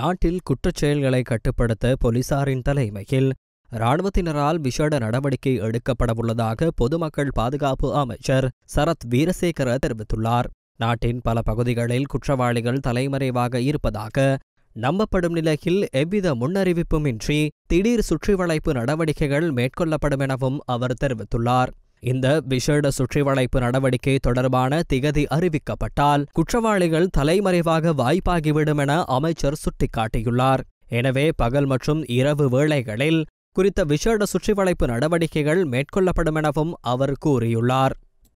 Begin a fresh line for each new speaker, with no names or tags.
நாட்டில் குற்றச்செயல்களை கட்டுப்படுத்த போலீசாரின் தலைமையில் இராணுவத்தினரால் விஷேட நடவடிக்கை எடுக்கப்படவுள்ளதாக பொதுமக்கள் பாதுகாப்பு அமைச்சர் சரத் வீரசேகர தெரிவித்துள்ளார் நாட்டின் பல பகுதிகளில் குற்றவாளிகள் தலைமறைவாக இருப்பதாக நம்பப்படும் நிலையில் எவ்வித முன்னறிவிப்புமின்றி திடீர் சுற்றிவளைப்பு நடவடிக்கைகள் மேற்கொள்ளப்படும் எனவும் அவர் தெரிவித்துள்ளார் இந்த விசேட சுற்றிவளைப்பு நடவடிக்கை தொடர்பான திகதி அறிவிக்கப்பட்டால் குற்றவாளிகள் தலைமறைவாக வாய்ப்பாகிவிடும் என அமைச்சர் சுட்டிக்காட்டியுள்ளார் எனவே பகல் மற்றும் இரவு வேளைகளில் குறித்த விசேட சுற்றிவளைப்பு நடவடிக்கைகள் மேற்கொள்ளப்படும் எனவும் அவர் கூறியுள்ளார்